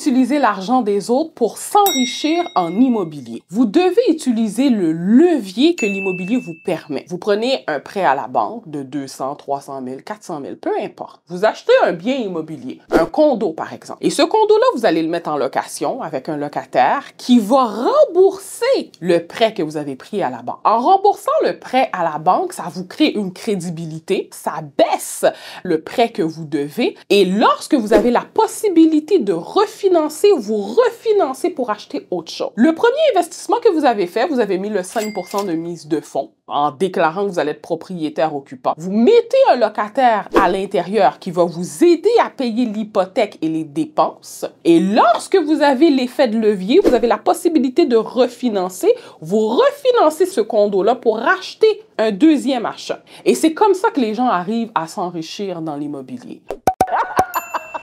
utiliser l'argent des autres pour s'enrichir en immobilier. Vous devez utiliser le levier que l'immobilier vous permet. Vous prenez un prêt à la banque de 200, 300 000, 400 000, peu importe. Vous achetez un bien immobilier, un condo par exemple. Et ce condo-là, vous allez le mettre en location avec un locataire qui va rembourser le prêt que vous avez pris à la banque. En remboursant le prêt à la banque, ça vous crée une crédibilité, ça baisse le prêt que vous devez. Et lorsque vous avez la possibilité de refinancer financer vous refinancer pour acheter autre chose. Le premier investissement que vous avez fait, vous avez mis le 5% de mise de fonds en déclarant que vous allez être propriétaire occupant. Vous mettez un locataire à l'intérieur qui va vous aider à payer l'hypothèque et les dépenses. Et lorsque vous avez l'effet de levier, vous avez la possibilité de refinancer. Vous refinancez ce condo-là pour racheter un deuxième achat. Et c'est comme ça que les gens arrivent à s'enrichir dans l'immobilier.